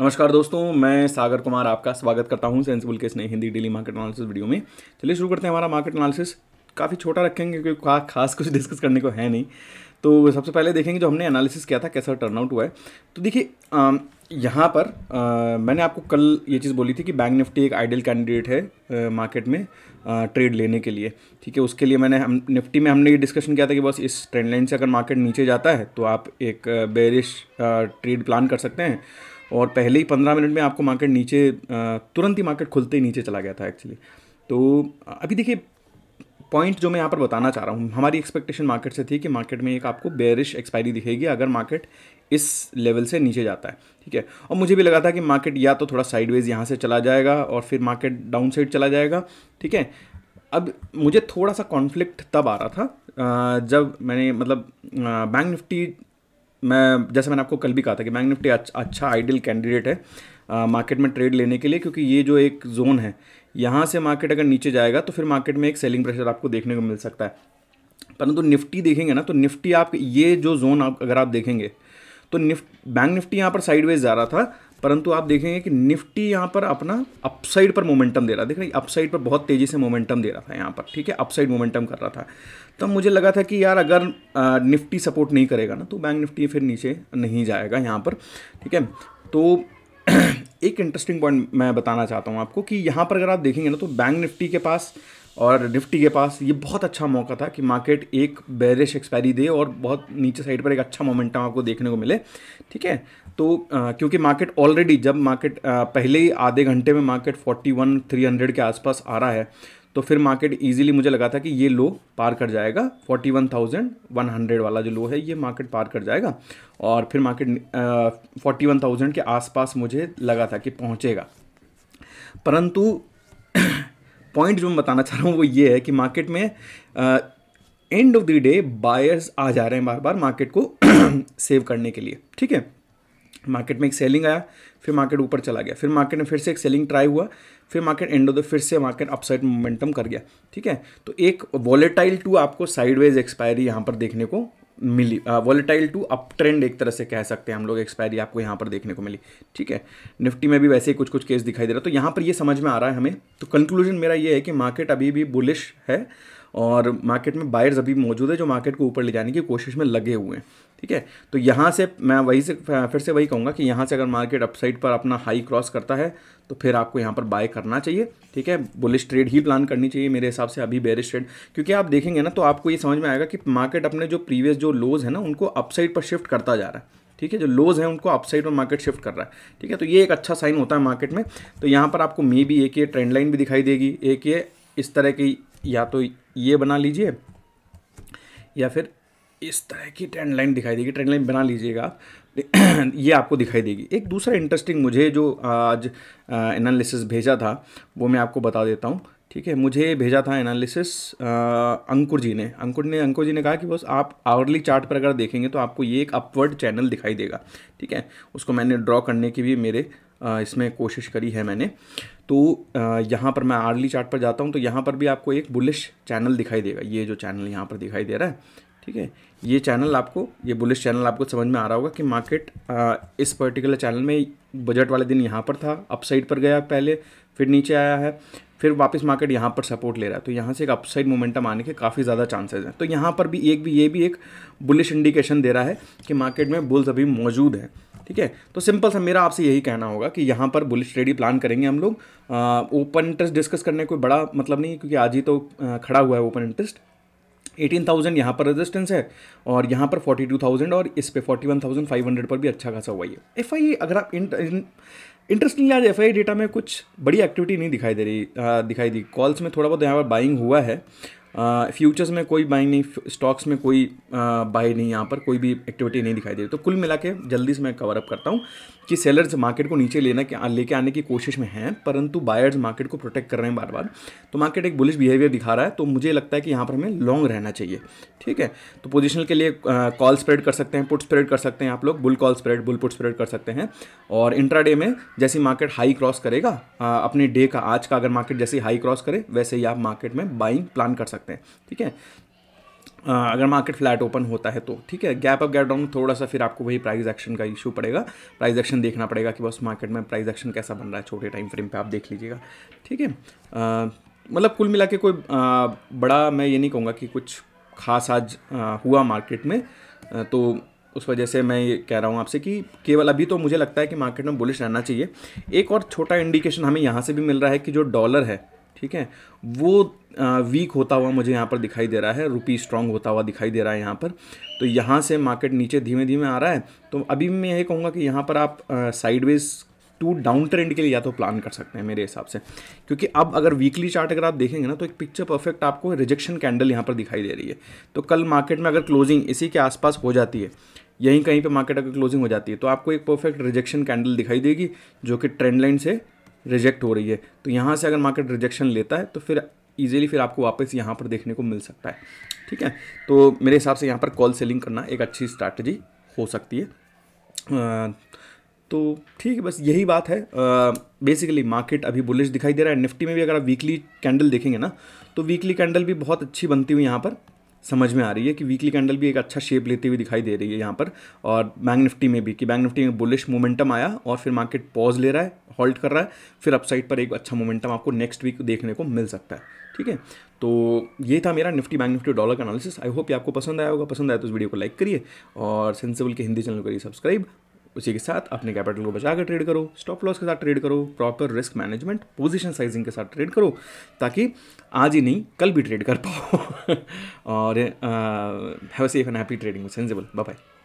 नमस्कार दोस्तों मैं सागर कुमार आपका स्वागत करता हूं सेंसिबल के नए Hindi daily market analysis video में चलिए शुरू करते हैं हमारा मार्केट एनालिसिस काफ़ी छोटा रखेंगे क्योंकि खास कुछ डिस्कस करने को है नहीं तो सबसे पहले देखेंगे जो हमने एनालिसिस किया था कैसा टर्नआउट हुआ है तो देखिए यहाँ पर आ, मैंने आपको कल ये चीज़ बोली थी कि बैंक निफ्टी एक आइडियल कैंडिडेट है आ, मार्केट में आ, ट्रेड लेने के लिए ठीक है उसके लिए मैंने हम निफ्टी में हमने ये डिस्कशन किया था कि बस इस ट्रेंड लाइन से अगर मार्केट नीचे जाता है तो आप एक बेरिश ट्रेड प्लान कर सकते हैं और पहले ही पंद्रह मिनट में आपको मार्केट नीचे तुरंत ही मार्केट खुलते ही नीचे चला गया था एक्चुअली तो अभी देखिए पॉइंट जो मैं यहाँ पर बताना चाह रहा हूँ हमारी एक्सपेक्टेशन मार्केट से थी कि मार्केट में एक आपको बेरिश एक्सपायरी दिखेगी अगर मार्केट इस लेवल से नीचे जाता है ठीक है और मुझे भी लगा था कि मार्केट या तो थोड़ा साइडवेज यहाँ से चला जाएगा और फिर मार्केट डाउन साइड चला जाएगा ठीक है अब मुझे थोड़ा सा कॉन्फ्लिक्ट तब आ रहा था जब मैंने मतलब बैंक निफ्टी मैं जैसे मैंने आपको कल भी कहा था कि बैंक निफ्टी अच्छा आइडियल कैंडिडेट है मार्केट में ट्रेड लेने के लिए क्योंकि ये जो एक जोन है यहाँ से मार्केट अगर नीचे जाएगा तो फिर मार्केट में एक सेलिंग प्रेशर आपको देखने को मिल सकता है परंतु तो निफ्टी देखेंगे ना तो निफ्टी आप ये जो जोन आप अगर आप देखेंगे तो निफ्ट बैंक निफ्टी यहाँ पर साइडवेज जा रहा था परंतु आप देखेंगे कि निफ्टी यहाँ पर अपना अपसाइड पर मोमेंटम दे रहा देख रहे अपसाइड पर बहुत तेज़ी से मोमेंटम दे रहा था यहाँ पर ठीक है अपसाइड मोमेंटम कर रहा था तब तो मुझे लगा था कि यार अगर निफ्टी सपोर्ट नहीं करेगा ना तो बैंक निफ्टी फिर नीचे नहीं जाएगा यहाँ पर ठीक है तो एक इंटरेस्टिंग पॉइंट मैं बताना चाहता हूँ आपको कि यहाँ पर अगर आप देखेंगे ना तो बैंक निफ्टी के पास और निफ्टी के पास ये बहुत अच्छा मौका था कि मार्केट एक बैरिश एक्सपायरी दे और बहुत नीचे साइड पर एक अच्छा मोमेंटम आपको देखने को मिले ठीक है तो क्योंकि मार्केट ऑलरेडी जब मार्केट पहले ही आधे घंटे में मार्केट 41 के आसपास आ रहा है तो फिर मार्केट इजीली मुझे लगा था कि ये लो पार कर जाएगा 41,100 वाला जो लो है ये मार्केट पार कर जाएगा और फिर मार्केट आ, 41,000 के आसपास मुझे लगा था कि पहुंचेगा परंतु पॉइंट जो मैं बताना चाह रहा हूँ वो ये है कि मार्केट में end of the day buyers आ जा रहे हैं बार बार मार्केट को सेव करने के लिए ठीक है मार्केट में एक सेलिंग आया फिर मार्केट ऊपर चला गया फिर मार्केट में फिर से एक सेलिंग ट्राई हुआ फिर मार्केट एंड ऑफ द फिर से मार्केट अपसाइड मोमेंटम कर गया ठीक है तो एक वॉलेटाइल टू आपको साइडवेज एक्सपायरी यहाँ पर देखने को मिली वॉलेटाइल टू अप ट्रेंड एक तरह से कह सकते हैं हम लोग एक्सपायरी आपको यहाँ पर देखने को मिली ठीक है निफ्टी में भी वैसे ही कुछ कुछ केस दिखाई दे रहा है तो यहाँ पर ये समझ में आ रहा है हमें तो कंक्लूजन मेरा ये है कि मार्केट अभी भी बुलिश है और मार्केट में बायर्स अभी मौजूद है जो मार्केट को ऊपर ले जाने की कोशिश में लगे हुए हैं ठीक है तो यहाँ से मैं वही से फिर से वही कहूँगा कि यहाँ से अगर मार्केट अपसाइड पर अपना हाई क्रॉस करता है तो फिर आपको यहाँ पर बाय करना चाहिए ठीक है बुलिश ट्रेड ही प्लान करनी चाहिए मेरे हिसाब से अभी बेरिश ट्रेड क्योंकि आप देखेंगे ना तो आपको ये समझ में आएगा कि मार्केट अपने जो प्रीवियस जो लोज है ना उनको अपसाइड पर शिफ्ट करता जा रहा है ठीक है जो लोज हैं उनको अपसाइड पर मार्केट शिफ्ट कर रहा है ठीक है तो ये एक अच्छा साइन होता है मार्केट में तो यहाँ पर आपको मे बी एक ये ट्रेंड लाइन भी दिखाई देगी एक ये इस तरह की या तो ये बना लीजिए या फिर इस तरह की ट्रेंड लाइन दिखाई देगी ट्रेंड लाइन बना लीजिएगा आप ये आपको दिखाई देगी एक दूसरा इंटरेस्टिंग मुझे जो आज एनालिसिस भेजा था वो मैं आपको बता देता हूँ ठीक है मुझे भेजा था एनालिसिस अंकुर जी ने अंकुर ने अंकुर जी ने कहा कि बस आप आवरली चार्ट पर अगर देखेंगे तो आपको ये एक अपवर्ड चैनल दिखाई देगा ठीक है उसको मैंने ड्रॉ करने की भी मेरे आ, इसमें कोशिश करी है मैंने तो यहाँ पर मैं आर्ली चार्ट पर जाता हूँ तो यहाँ पर भी आपको एक बुलिश चैनल दिखाई देगा ये जो चैनल यहाँ पर दिखाई दे रहा है ठीक है ये चैनल आपको ये बुलिश चैनल आपको समझ में आ रहा होगा कि मार्केट इस पर्टिकुलर चैनल में बजट वाले दिन यहाँ पर था अपसाइड पर गया पहले फिर नीचे आया है फिर वापस मार्केट यहाँ पर सपोर्ट ले रहा है तो यहाँ से एक अपसाइड मोमेंटम आने के काफ़ी ज़्यादा चांसेस हैं तो यहाँ पर भी एक भी ये भी एक बुलिश इंडिकेशन दे रहा है कि मार्केट में बुल्स अभी मौजूद हैं ठीक है तो सिंपल सा मेरा आपसे यही कहना होगा कि यहाँ पर बुलिश रेडी प्लान करेंगे हम लोग ओपन इंटरेस्ट डिस्कस करने कोई बड़ा मतलब नहीं क्योंकि आज ही तो खड़ा हुआ है ओपन इंटरेस्ट एटीन थाउजेंड यहाँ पर रेजिस्टेंस है और यहाँ पर फोर्टी टू थाउजेंड और इस पे forty one thousand five hundred पर भी अच्छा खासा हुआ है एफ आई अगर आप इंटरेस्टिंगली आज एफ आई डेटा में कुछ बड़ी एक्टिविटी नहीं दिखाई दे रही दिखाई दी कॉल्स में थोड़ा बहुत यहाँ पर बाइंग हुआ है फ्यूचर्स में कोई बाइंग नहीं स्टॉक्स में कोई बाई नहीं यहाँ पर कोई भी एक्टिविटी नहीं दिखाई दे रही तो कुल मिला के जल्दी से मैं कवर अप करता हूँ कि सेलर्स मार्केट को नीचे लेना लेके आने की कोशिश में हैं परंतु बायर्स मार्केट को प्रोटेक्ट कर रहे हैं बार बार तो मार्केट एक बुलिश बिहेवियर दिखा रहा है तो मुझे लगता है कि यहाँ पर हमें लॉन्ग रहना चाहिए ठीक है तो पोजिशनल के लिए कॉल स्प्रेड कर सकते हैं पुट स्प्रेड कर सकते हैं आप लोग bull call spread bull put spread कर सकते हैं और इंट्रा में जैसी मार्केट हाई क्रॉस करेगा अपने डे का आज का अगर मार्केट जैसी हाई क्रॉस करे वैसे ही आप मार्केट में बाइंग प्लान कर सकते हैं सकते हैं ठीक है अगर मार्केट फ्लैट ओपन होता है तो ठीक है गैप अप गैप डाउन थोड़ा सा फिर आपको वही प्राइस एक्शन का इशू पड़ेगा प्राइस एक्शन देखना पड़ेगा कि बस मार्केट में प्राइस एक्शन कैसा बन रहा है छोटे टाइम फ्रेम पे आप देख लीजिएगा ठीक है मतलब कुल मिला के कोई आ, बड़ा मैं ये नहीं कहूँगा कि कुछ खास आज आ, हुआ मार्केट में आ, तो उस वजह से मैं ये कह रहा हूँ आपसे कि केवल अभी तो मुझे लगता है कि मार्केट में बुलिश रहना चाहिए एक और छोटा इंडिकेशन हमें यहाँ से भी मिल रहा है कि जो डॉलर है ठीक है वो वीक होता हुआ मुझे यहाँ पर दिखाई दे रहा है रुपी स्ट्रांग होता हुआ दिखाई दे रहा है यहाँ पर तो यहाँ से मार्केट नीचे धीमे धीमे आ रहा है तो अभी मैं ये कहूँगा कि यहाँ पर आप साइडवेज टू डाउन ट्रेंड के लिए या तो प्लान कर सकते हैं मेरे हिसाब से क्योंकि अब अगर वीकली चार्ट अगर आप देखेंगे ना तो एक पिक्चर परफेक्ट आपको रिजेक्शन कैंडल यहाँ पर दिखाई दे रही है तो कल मार्केट में अगर क्लोजिंग इसी के आसपास हो जाती है यहीं कहीं पे मार्केट अगर क्लोजिंग हो जाती है तो आपको एक परफेक्ट रिजेक्शन कैंडल दिखाई देगी जो कि ट्रेंड लाइन से रिजेक्ट हो रही है तो यहाँ से अगर मार्केट रिजेक्शन लेता है तो फिर ईजिली फिर आपको वापस यहाँ पर देखने को मिल सकता है ठीक है तो मेरे हिसाब से यहाँ पर कॉल सेलिंग करना एक अच्छी स्ट्रैटेजी हो सकती है तो ठीक है बस यही बात है बेसिकली मार्केट अभी बुलिश दिखाई दे रहा है निफ्टी में भी अगर आप वीकली कैंडल देखेंगे ना तो वीकली कैंडल भी बहुत अच्छी बनती हुई यहाँ पर समझ में आ रही है कि वीकली कैंडल भी एक अच्छा शेप लेती हुई दिखाई दे रही है यहाँ पर और बैंक निफ्टी में भी कि बैंक निफ्टी में बुलिश मोमेंटम आया और फिर मार्केट पॉज ले रहा है हॉल्ट कर रहा है फिर अपसाइड पर एक अच्छा मोमेंटम आपको नेक्स्ट वीक देखने को मिल सकता है ठीक है तो ये था मेरा निफ्टी बैंक निफ्टी डॉलर का एनालिसिस आई होप ये आपको पसंद आया होगा पसंद आया तो इस वीडियो को लाइक करिए और सेंसिबल के हिंदी चैनल करिए सब्सक्राइब उसी के साथ अपने कैपिटल को बचा कर ट्रेड करो स्टॉप लॉस के साथ ट्रेड करो proper risk management position sizing के साथ ट्रेड करो ताकि आज ही नहीं कल भी ट्रेड कर पाओ और have safe and happy trading Sensibull bye